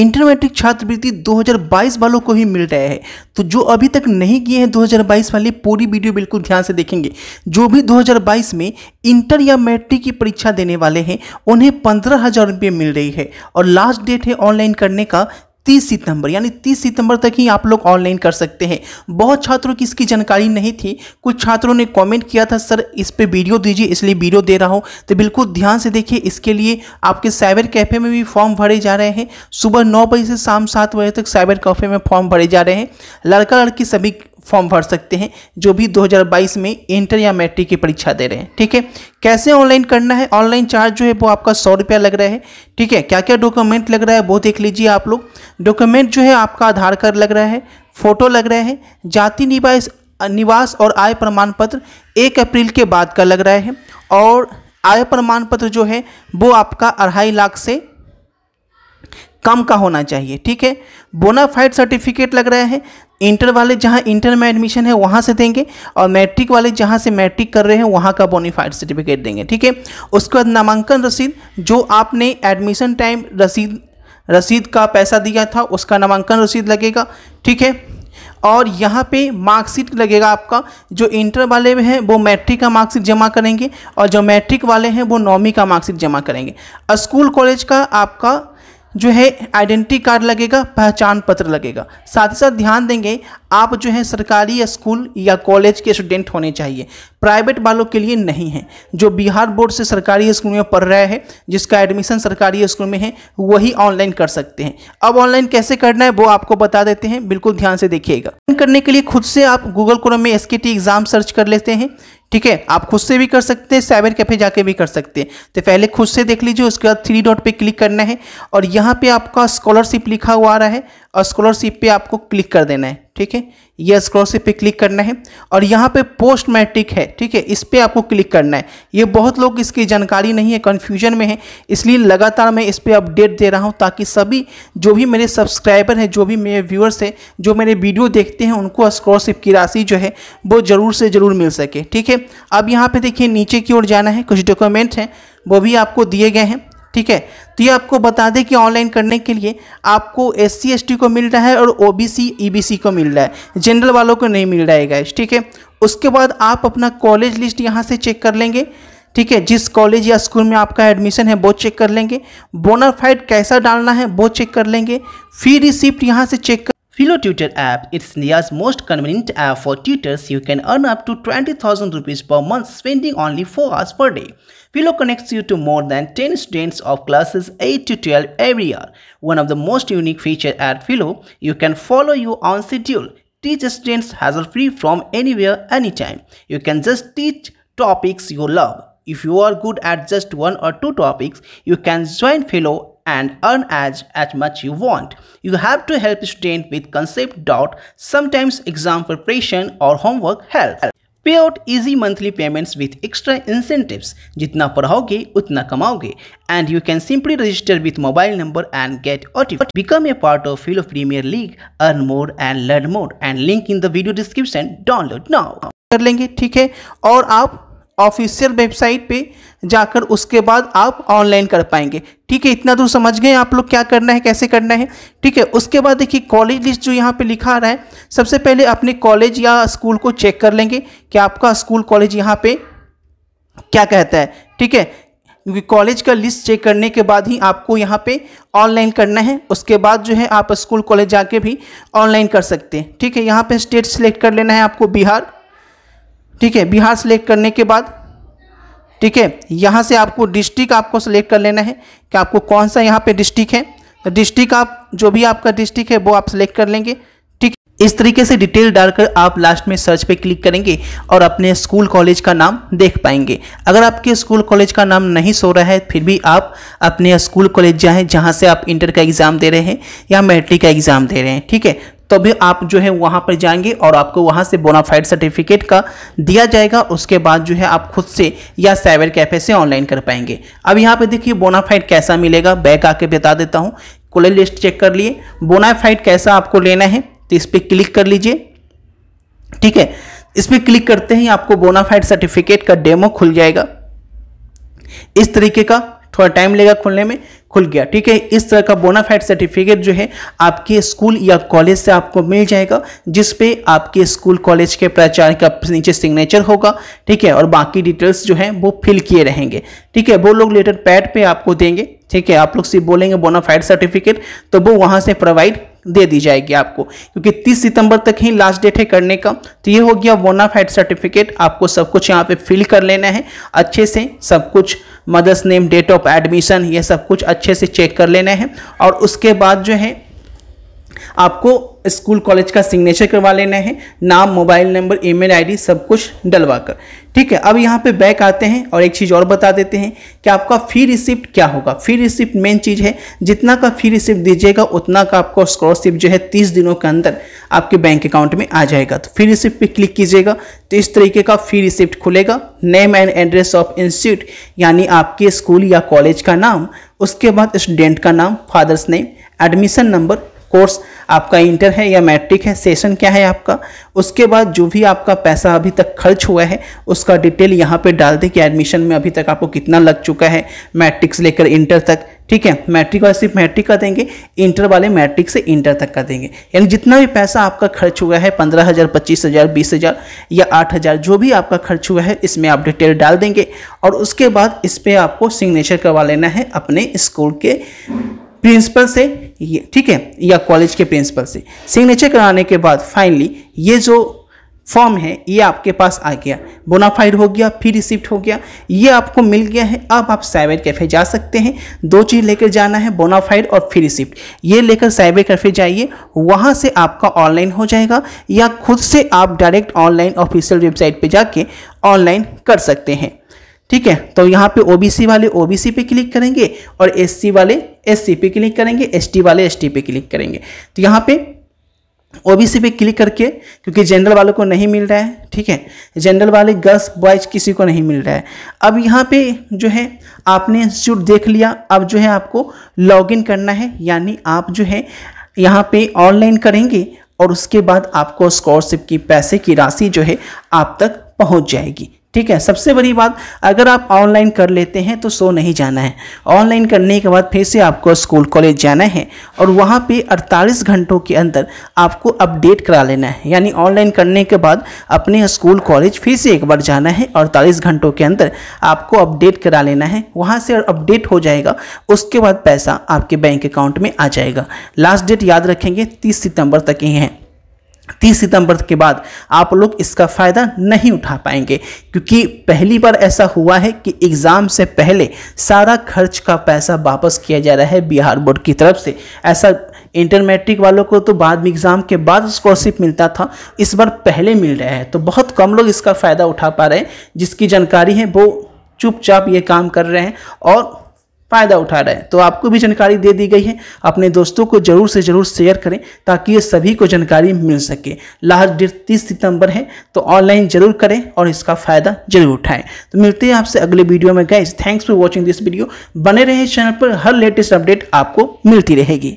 Inter matric छात्रवृत्ति 2022 वालों को ही मिल रहा है तो जो अभी तक नहीं किए हैं 2022 वाले पूरी वीडियो बिल्कुल ध्यान से देखेंगे जो भी 2022 में इंटर या मैट्रिक की परीक्षा देने वाले हैं उन्हें पंद्रह हज़ार रुपये मिल रही है और लास्ट डेट है ऑनलाइन करने का 30 सितंबर यानी 30 सितंबर तक ही आप लोग ऑनलाइन कर सकते हैं बहुत छात्रों की इसकी जानकारी नहीं थी कुछ छात्रों ने कमेंट किया था सर इस पर वीडियो दीजिए इसलिए वीडियो दे रहा हूँ तो बिल्कुल ध्यान से देखिए इसके लिए आपके साइबर कैफ़े में भी फॉर्म भरे जा रहे हैं सुबह नौ बजे से शाम सात बजे तक साइबर कैफ़े में फॉर्म भरे जा रहे हैं लड़का लड़की सभी फॉर्म भर सकते हैं जो भी 2022 में इंटर या मैट्रिक की परीक्षा दे रहे हैं ठीक है कैसे ऑनलाइन करना है ऑनलाइन चार्ज जो है वो आपका सौ रुपया लग रहा है ठीक है क्या क्या डॉक्यूमेंट लग रहा है वो देख लीजिए आप लोग डॉक्यूमेंट जो है आपका आधार कार्ड लग रहा है फ़ोटो लग रहा है जाति निवास निवास और आय प्रमाण पत्र एक अप्रैल के बाद का लग रहा है और आय प्रमाण पत्र जो है वो आपका अढ़ाई लाख से कम का होना चाहिए ठीक है बोनाफाइड सर्टिफिकेट लग रहा है इंटर वाले जहाँ इंटर में एडमिशन है वहाँ से देंगे और मैट्रिक वाले जहाँ से मैट्रिक कर रहे हैं वहाँ का बोनीफाइड सर्टिफिकेट देंगे ठीक है उसके बाद नामांकन रसीद जो आपने एडमिशन टाइम रसीद रसीद का पैसा दिया था उसका नामांकन रसीद लगेगा ठीक है और यहाँ पे मार्कशीट लगेगा आपका जो इंटर वाले हैं वो मैट्रिक का मार्कशीट जमा करेंगे और जो मैट्रिक वाले हैं वो नौवीं का मार्कशीट जमा करेंगे स्कूल कॉलेज का आपका जो है आइडेंटिटी कार्ड लगेगा पहचान पत्र लगेगा साथ ही साथ ध्यान देंगे आप जो है सरकारी स्कूल या कॉलेज के स्टूडेंट होने चाहिए प्राइवेट वालों के लिए नहीं है जो बिहार बोर्ड से सरकारी स्कूल में पढ़ रहे हैं जिसका एडमिशन सरकारी स्कूल में है वही ऑनलाइन कर सकते हैं अब ऑनलाइन कैसे करना है वो आपको बता देते हैं बिल्कुल ध्यान से देखिएगा करने के लिए खुद से आप गूगल क्रोम में एस एग्ज़ाम सर्च कर लेते हैं ठीक है आप खुद से भी कर सकते हैं साइबर कैफे जाके भी कर सकते हैं तो पहले खुद से देख लीजिए उसके बाद थ्री डॉट पे क्लिक करना है और यहाँ पे आपका स्कॉलरशिप लिखा हुआ आ रहा है और स्कॉलरशिप पे आपको क्लिक कर देना है ठीक है ये स्कॉलरशिप पे क्लिक करना है और यहाँ पे पोस्ट मैट्रिक है ठीक है इस पर आपको क्लिक करना है ये बहुत लोग इसकी जानकारी नहीं है कन्फ्यूजन में है इसलिए लगातार मैं इस पर अपडेट दे रहा हूँ ताकि सभी जो भी मेरे सब्सक्राइबर हैं जो भी मेरे व्यूअर्स हैं जो मेरे वीडियो देखते हैं उनको स्कॉलरशिप की राशि जो है वो ज़रूर से ज़रूर मिल सके ठीक है अब यहाँ पर देखिए नीचे की ओर जाना है कुछ डॉक्यूमेंट हैं वो भी आपको दिए गए हैं ठीक है तो ये आपको बता दें कि ऑनलाइन करने के लिए आपको एस सी को मिल रहा है और ओ बी e को मिल रहा है जनरल वालों को नहीं मिल रहा है गैस ठीक है उसके बाद आप अपना कॉलेज लिस्ट यहाँ से चेक कर लेंगे ठीक है जिस कॉलेज या स्कूल में आपका एडमिशन है वो चेक कर लेंगे बोनाफाइड कैसा डालना है वो चेक कर लेंगे फी रिसिप्ट यहाँ से चेक कर tutor app it's It's most convenient app for tutors you can earn up to twenty thousand rupees per month spending only four hours per day Philo connects you to more than 10 students of classes 8 to 12 every year. One of the most unique feature at Philo, you can follow you on schedule. Teach students hassle-free from anywhere, anytime. You can just teach topics you love. If you are good at just one or two topics, you can join Philo and earn as, as much you want. You have to help student with concept doubt, sometimes exam preparation or homework help. Pay out easy monthly payments with extra incentives जितना पढ़ाओगे उतना कमाओगे and you can simply register with mobile number and get oh become a part of Philo premier league earn more and learn more and link in the video description download now कर लेंगे ठीक है और आप official website पे जाकर उसके बाद आप ऑनलाइन कर पाएंगे ठीक है इतना दूर तो समझ गए आप लोग क्या करना है कैसे करना है ठीक है उसके बाद देखिए कॉलेज लिस्ट जो यहाँ पे लिखा आ रहा है सबसे पहले अपने कॉलेज या स्कूल को चेक कर लेंगे कि आपका स्कूल कॉलेज यहाँ पे क्या कहता है ठीक है क्योंकि कॉलेज का लिस्ट चेक करने के बाद ही आपको यहाँ पे ऑनलाइन करना है उसके बाद जो है आप स्कूल कॉलेज जाके भी ऑनलाइन कर सकते हैं ठीक है यहाँ पे स्टेट सेलेक्ट कर लेना है आपको बिहार ठीक है बिहार सेलेक्ट करने के बाद ठीक है यहाँ से आपको डिस्ट्रिक्ट आपको सेलेक्ट कर लेना है कि आपको कौन सा यहाँ पे डिस्ट्रिक्ट है तो डिस्ट्रिक्ट आप जो भी आपका डिस्ट्रिक्ट है वो आप सेलेक्ट कर लेंगे ठीक इस तरीके से डिटेल डालकर आप लास्ट में सर्च पे क्लिक करेंगे और अपने स्कूल कॉलेज का नाम देख पाएंगे अगर आपके स्कूल कॉलेज का नाम नहीं सो रहा है फिर भी आप अपने स्कूल कॉलेज जाएँ जहाँ से आप इंटर का एग्ज़ाम दे रहे हैं या मैट्रिक का एग्ज़ाम दे रहे हैं ठीक है तभी तो आप जो है वहाँ पर जाएंगे और आपको वहाँ से बोनाफाइड सर्टिफिकेट का दिया जाएगा उसके बाद जो है आप खुद से या साइबर कैफे से ऑनलाइन कर पाएंगे अब यहाँ पे देखिए बोनाफाइड कैसा मिलेगा बैक आके बता देता हूँ कॉलेज लिस्ट चेक कर लिए बोनाफाइड कैसा आपको लेना है तो इस पर क्लिक कर लीजिए ठीक है इस पर क्लिक करते ही आपको बोनाफाइड सर्टिफिकेट का डेमो खुल जाएगा इस तरीके का थोड़ा टाइम लेगा खुलने में खुल गया ठीक है इस तरह का बोनाफाइड सर्टिफिकेट जो है आपके स्कूल या कॉलेज से आपको मिल जाएगा जिस पे आपके स्कूल कॉलेज के प्राचार्य का नीचे सिग्नेचर होगा ठीक है और बाकी डिटेल्स जो है वो फिल किए रहेंगे ठीक है वो लोग लेटर पैड पे आपको देंगे ठीक है आप लोग सिर्फ बोलेंगे बोनाफाइड सर्टिफिकेट तो वो वहाँ से प्रोवाइड दे दी जाएगी आपको क्योंकि 30 सितंबर तक ही लास्ट डेट है करने का तो ये हो गया वोनाफाइड सर्टिफिकेट आपको सब कुछ यहाँ पे फिल कर लेना है अच्छे से सब कुछ mother's name date of admission ये सब कुछ अच्छे से चेक कर लेना है और उसके बाद जो है आपको स्कूल कॉलेज का सिग्नेचर करवा लेना है नाम मोबाइल नंबर ईमेल आईडी सब कुछ डलवा कर ठीक है अब यहाँ पे बैक आते हैं और एक चीज़ और बता देते हैं कि आपका फी रिसिप्ट क्या होगा फी रिसिप्ट मेन चीज़ है जितना का फी रिसिप्ट दीजिएगा उतना का आपको स्कॉलरशिप जो है तीस दिनों के अंदर आपके बैंक अकाउंट में आ जाएगा तो फी रिसिप्ट पे क्लिक कीजिएगा तो इस तरीके का फी रिसिप्ट खुलेगा name and address of institute यानी आपके स्कूल या कॉलेज का नाम उसके बाद स्टूडेंट का नाम father's name admission number course आपका इंटर है या मैट्रिक है सेशन क्या है आपका उसके बाद जो भी आपका पैसा अभी तक खर्च हुआ है उसका डिटेल यहाँ पे डाल दें कि एडमिशन में अभी तक आपको कितना लग चुका है मैट्रिक से लेकर इंटर तक ठीक है मैट्रिक वाले सिर्फ मैट्रिक का देंगे इंटर वाले मैट्रिक से इंटर तक का देंगे यानी जितना भी पैसा आपका खर्च हुआ है पंद्रह हज़ार पच्चीस हज़ार बीस हज़ार या आठ हज़ार जो भी आपका खर्च हुआ है इसमें आप डिटेल डाल देंगे और उसके बाद इस पर आपको सिग्नेचर करवा लेना है अपने स्कूल के प्रिंसिपल से ठीक है या कॉलेज के प्रिंसिपल से सिग्नेचर कराने के बाद फाइनली ये जो फॉर्म है ये आपके पास आ गया बोनाफाइड हो गया फिर रिसिप्ट हो गया ये आपको मिल गया है अब आप साइबर कैफ़े जा सकते हैं दो चीज़ लेकर जाना है बोनाफाइड और फिर रिसिप्ट ये लेकर साइबर कैफ़े जाइए वहाँ से आपका ऑनलाइन हो जाएगा या खुद से आप डायरेक्ट ऑनलाइन ऑफिशियल वेबसाइट पर जाके ऑनलाइन कर सकते हैं ठीक है तो यहाँ पे ओबीसी वाले ओबीसी पे क्लिक करेंगे और एससी वाले एस सी पे क्लिक करेंगे एस टी वाले एस टी पे क्लिक करेंगे तो यहाँ पे सी पे क्लिक करके क्योंकि जनरल वालों को नहीं मिल रहा है ठीक है जनरल वाले गर्ल्स बॉयज किसी को नहीं मिल रहा है अब यहाँ पे जो है आपने इंस्टीट्यूट देख लिया अब जो है आपको लॉगिन करना है यानी आप जो है यहाँ पे ऑनलाइन करेंगे और उसके बाद आपको स्कॉलरशिप की पैसे की राशि जो है आप तक पहुँच जाएगी ठीक है सबसे बड़ी बात अगर आप ऑनलाइन कर लेते हैं तो सो नहीं जाना है ऑनलाइन करने के बाद फिर से आपको स्कूल कॉलेज जाना है और वहाँ पे 48 घंटों के अंदर आपको अपडेट करा लेना है यानी ऑनलाइन करने के बाद अपने स्कूल कॉलेज फिर से एक बार जाना है अड़तालीस घंटों के अंदर आपको अपडेट करा लेना है वहाँ से अपडेट हो जाएगा उसके बाद पैसा आपके बैंक अकाउंट में आ जाएगा लास्ट डेट याद रखेंगे तीस सितंबर तक ही है तीस सितंबर के बाद आप लोग इसका फ़ायदा नहीं उठा पाएंगे क्योंकि पहली बार ऐसा हुआ है कि एग्ज़ाम से पहले सारा खर्च का पैसा वापस किया जा रहा है बिहार बोर्ड की तरफ से ऐसा इंटर मैट्रिक वालों को तो बाद में एग्ज़ाम के बाद स्कॉलरशिप मिलता था इस बार पहले मिल रहा है तो बहुत कम लोग इसका फ़ायदा उठा पा रहे हैं जिसकी जानकारी है वो चुपचाप ये काम कर रहे हैं और फ़ायदा उठा रहे हैं तो आपको भी जानकारी दे दी गई है अपने दोस्तों को जरूर से ज़रूर शेयर करें ताकि ये सभी को जानकारी मिल सके लास्ट डेट तीस सितंबर है तो ऑनलाइन जरूर करें और इसका फ़ायदा जरूर उठाएं तो मिलते हैं आपसे अगले वीडियो में गए thanks for watching this video बने रहे चैनल पर हर लेटेस्ट अपडेट आपको मिलती रहेगी